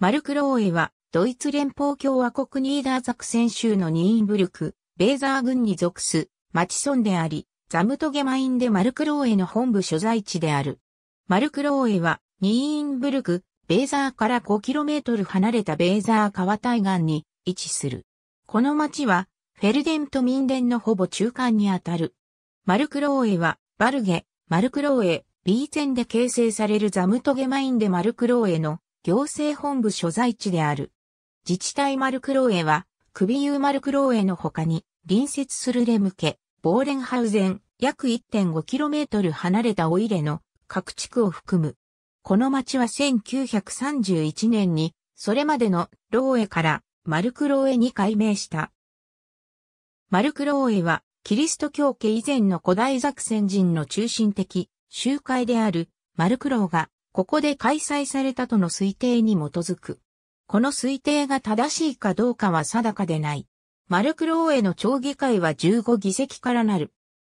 マルク・ローエは、ドイツ連邦共和国ニーダーザクセン州のニーンブルク、ベーザー郡に属す、町村であり、ザムトゲマインでマルク・ローエの本部所在地である。マルク・ローエは、ニーンブルク、ベーザーから 5km 離れたベーザー川対岸に位置する。この町は、フェルデンとミンデンのほぼ中間にあたる。マルク・ローエは、バルゲ、マルク・ローエ、ビーツェンで形成されるザムトゲマインでマルク・ローエの行政本部所在地である。自治体マルクローエは、首湯マルクローエの他に、隣接するレムケ、ボーレンハウゼン、約 1.5km 離れたオイレの各地区を含む。この町は1931年に、それまでのローエからマルクローエに改名した。マルクローエは、キリスト教家以前の古代ザクセン人の中心的、集会である、マルクローが、ここで開催されたとの推定に基づく。この推定が正しいかどうかは定かでない。マルクローエの町議会は15議席からなる。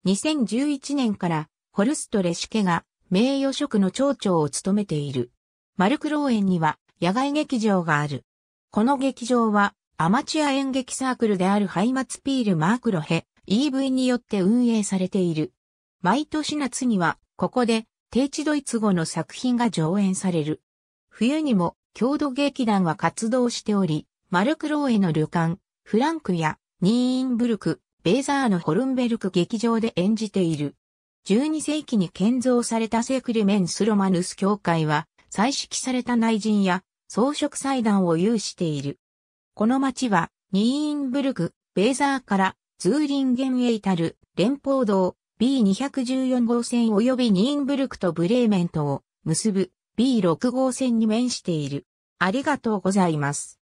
2011年からホルスト・レシケが名誉職の町長を務めている。マルクローエには野外劇場がある。この劇場はアマチュア演劇サークルであるハイマツピール・マークロヘ EV によって運営されている。毎年夏にはここで低地ドイツ語の作品が上演される。冬にも郷土劇団は活動しており、マルクローエの旅館、フランクやニーインブルク、ベーザーのホルンベルク劇場で演じている。12世紀に建造されたセクリメンスロマヌス教会は、彩色された内陣や装飾祭壇を有している。この町は、ニーインブルク、ベーザーから、ズーリンゲンへ至る、連邦道、B214 号線及びニーンブルクとブレーメントを結ぶ B6 号線に面している。ありがとうございます。